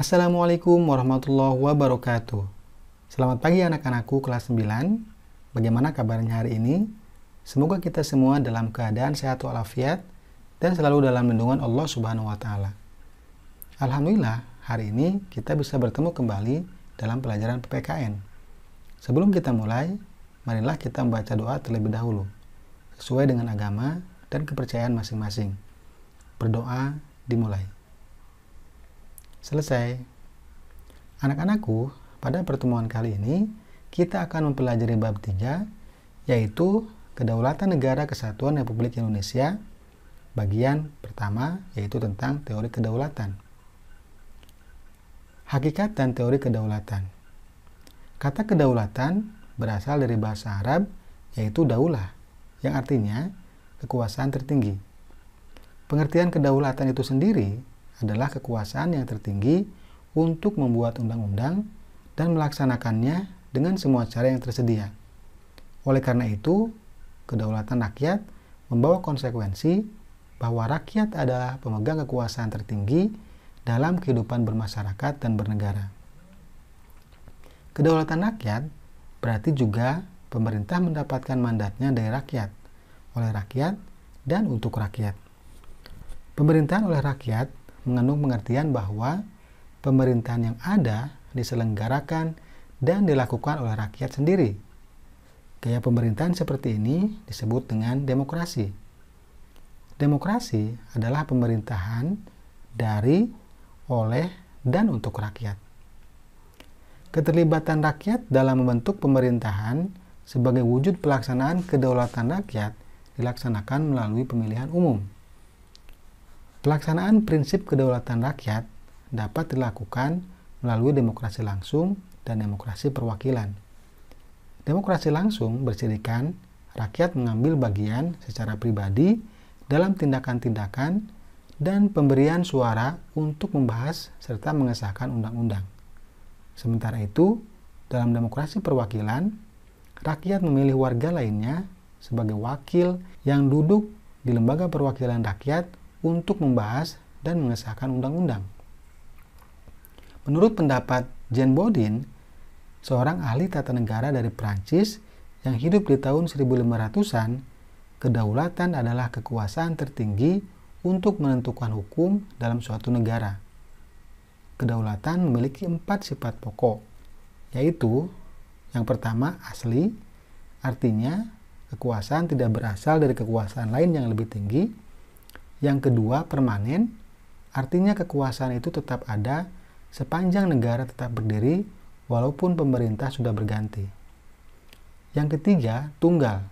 Assalamualaikum warahmatullahi wabarakatuh. Selamat pagi anak-anakku kelas 9. Bagaimana kabarnya hari ini? Semoga kita semua dalam keadaan sehat walafiat dan selalu dalam lindungan Allah Subhanahu wa taala. Alhamdulillah, hari ini kita bisa bertemu kembali dalam pelajaran PPKN. Sebelum kita mulai, marilah kita membaca doa terlebih dahulu sesuai dengan agama dan kepercayaan masing-masing. Berdoa dimulai. Selesai. Anak-anakku, pada pertemuan kali ini kita akan mempelajari bab 3 yaitu Kedaulatan Negara Kesatuan Republik Indonesia bagian pertama yaitu tentang teori kedaulatan. Hakikat dan teori kedaulatan. Kata kedaulatan berasal dari bahasa Arab yaitu daulah yang artinya kekuasaan tertinggi. Pengertian kedaulatan itu sendiri adalah kekuasaan yang tertinggi untuk membuat undang-undang dan melaksanakannya dengan semua cara yang tersedia. Oleh karena itu, kedaulatan rakyat membawa konsekuensi bahwa rakyat adalah pemegang kekuasaan tertinggi dalam kehidupan bermasyarakat dan bernegara. Kedaulatan rakyat berarti juga pemerintah mendapatkan mandatnya dari rakyat, oleh rakyat, dan untuk rakyat. Pemerintahan oleh rakyat mengandung pengertian bahwa pemerintahan yang ada diselenggarakan dan dilakukan oleh rakyat sendiri. Gaya pemerintahan seperti ini disebut dengan demokrasi. Demokrasi adalah pemerintahan dari, oleh, dan untuk rakyat. Keterlibatan rakyat dalam membentuk pemerintahan sebagai wujud pelaksanaan kedaulatan rakyat dilaksanakan melalui pemilihan umum. Pelaksanaan prinsip kedaulatan rakyat dapat dilakukan melalui demokrasi langsung dan demokrasi perwakilan. Demokrasi langsung bersirikan rakyat mengambil bagian secara pribadi dalam tindakan-tindakan dan pemberian suara untuk membahas serta mengesahkan undang-undang. Sementara itu, dalam demokrasi perwakilan, rakyat memilih warga lainnya sebagai wakil yang duduk di lembaga perwakilan rakyat untuk membahas dan mengesahkan undang-undang. Menurut pendapat Jean Bodin, seorang ahli tata negara dari Prancis yang hidup di tahun 1500-an, kedaulatan adalah kekuasaan tertinggi untuk menentukan hukum dalam suatu negara. Kedaulatan memiliki empat sifat pokok, yaitu yang pertama asli, artinya kekuasaan tidak berasal dari kekuasaan lain yang lebih tinggi, yang kedua, permanen, artinya kekuasaan itu tetap ada sepanjang negara tetap berdiri walaupun pemerintah sudah berganti. Yang ketiga, tunggal.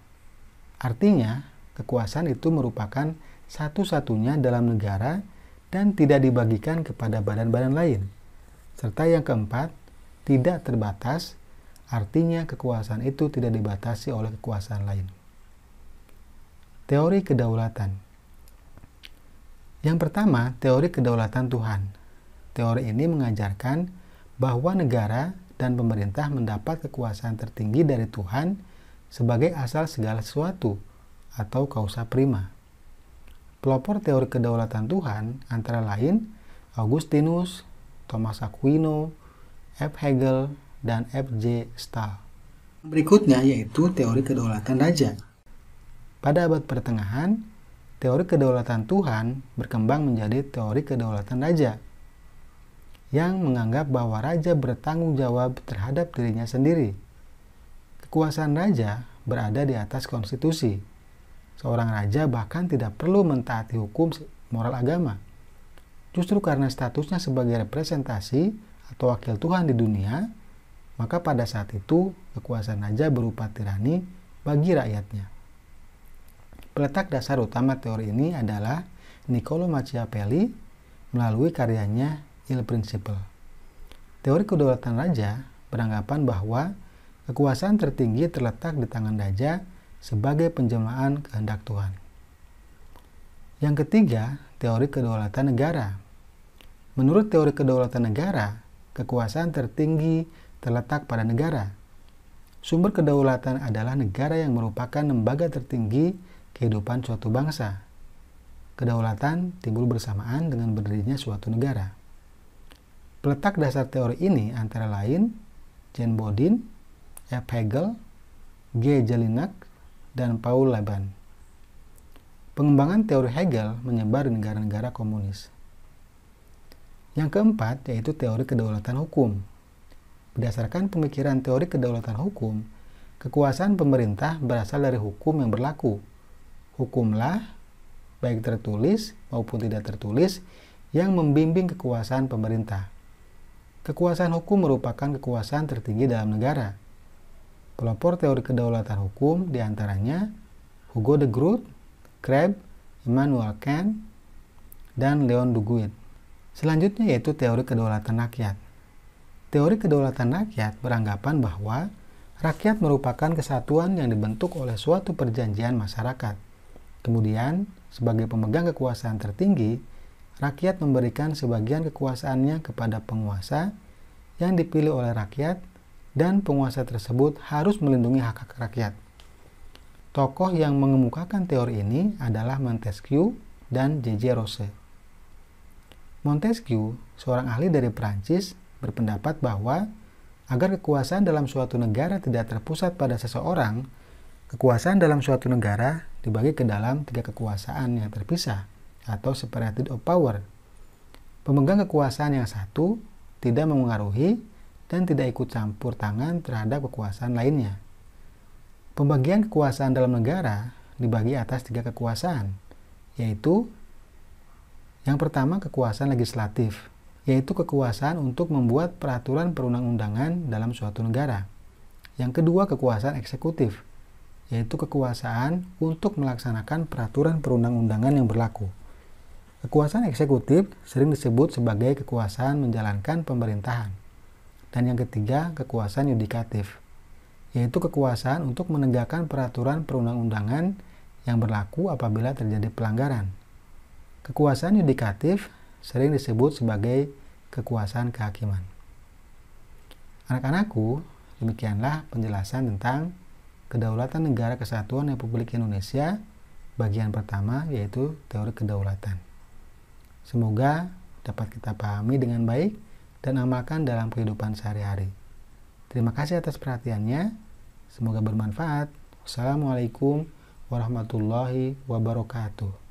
Artinya, kekuasaan itu merupakan satu-satunya dalam negara dan tidak dibagikan kepada badan-badan lain. Serta yang keempat, tidak terbatas, artinya kekuasaan itu tidak dibatasi oleh kekuasaan lain. Teori kedaulatan yang pertama, teori kedaulatan Tuhan. Teori ini mengajarkan bahwa negara dan pemerintah mendapat kekuasaan tertinggi dari Tuhan sebagai asal segala sesuatu atau kausa prima. Pelopor teori kedaulatan Tuhan antara lain Augustinus, Thomas Aquino, F. Hegel, dan F. J. Stahl. Berikutnya yaitu teori kedaulatan raja. Pada abad pertengahan, teori kedaulatan Tuhan berkembang menjadi teori kedaulatan raja yang menganggap bahwa raja bertanggung jawab terhadap dirinya sendiri. Kekuasaan raja berada di atas konstitusi. Seorang raja bahkan tidak perlu mentaati hukum moral agama. Justru karena statusnya sebagai representasi atau wakil Tuhan di dunia, maka pada saat itu kekuasaan raja berupa tirani bagi rakyatnya. Peletak dasar utama teori ini adalah Niccolo Machiavelli melalui karyanya Il Principle. Teori kedaulatan raja beranggapan bahwa kekuasaan tertinggi terletak di tangan raja sebagai penjelmaan kehendak Tuhan. Yang ketiga, teori kedaulatan negara. Menurut teori kedaulatan negara, kekuasaan tertinggi terletak pada negara. Sumber kedaulatan adalah negara yang merupakan lembaga tertinggi kehidupan suatu bangsa. Kedaulatan timbul bersamaan dengan berdirinya suatu negara. Peletak dasar teori ini antara lain Jean Bodin, F. Hegel, G. Jelinek, dan Paul Laban. Pengembangan teori Hegel menyebar di negara-negara komunis. Yang keempat yaitu teori kedaulatan hukum. Berdasarkan pemikiran teori kedaulatan hukum, kekuasaan pemerintah berasal dari hukum yang berlaku, hukumlah baik tertulis maupun tidak tertulis yang membimbing kekuasaan pemerintah. Kekuasaan hukum merupakan kekuasaan tertinggi dalam negara. Pelopor teori kedaulatan hukum diantaranya Hugo de Groot, Krebs, Immanuel Kant, dan Leon Duguid. Selanjutnya yaitu teori kedaulatan rakyat. Teori kedaulatan rakyat beranggapan bahwa rakyat merupakan kesatuan yang dibentuk oleh suatu perjanjian masyarakat Kemudian, sebagai pemegang kekuasaan tertinggi, rakyat memberikan sebagian kekuasaannya kepada penguasa yang dipilih oleh rakyat dan penguasa tersebut harus melindungi hak-hak rakyat. Tokoh yang mengemukakan teori ini adalah Montesquieu dan J.J. Rose. Montesquieu, seorang ahli dari Prancis, berpendapat bahwa agar kekuasaan dalam suatu negara tidak terpusat pada seseorang, Kekuasaan dalam suatu negara dibagi ke dalam tiga kekuasaan yang terpisah atau separated of power. Pemegang kekuasaan yang satu tidak mempengaruhi dan tidak ikut campur tangan terhadap kekuasaan lainnya. Pembagian kekuasaan dalam negara dibagi atas tiga kekuasaan, yaitu yang pertama kekuasaan legislatif, yaitu kekuasaan untuk membuat peraturan perundang-undangan dalam suatu negara. Yang kedua kekuasaan eksekutif, yaitu kekuasaan untuk melaksanakan peraturan perundang-undangan yang berlaku. Kekuasaan eksekutif sering disebut sebagai kekuasaan menjalankan pemerintahan. Dan yang ketiga, kekuasaan yudikatif, yaitu kekuasaan untuk menegakkan peraturan perundang-undangan yang berlaku apabila terjadi pelanggaran. Kekuasaan yudikatif sering disebut sebagai kekuasaan kehakiman. Anak-anakku, demikianlah penjelasan tentang Kedaulatan Negara Kesatuan Republik Indonesia bagian pertama yaitu teori kedaulatan. Semoga dapat kita pahami dengan baik dan amalkan dalam kehidupan sehari-hari. Terima kasih atas perhatiannya. Semoga bermanfaat. Wassalamualaikum warahmatullahi wabarakatuh.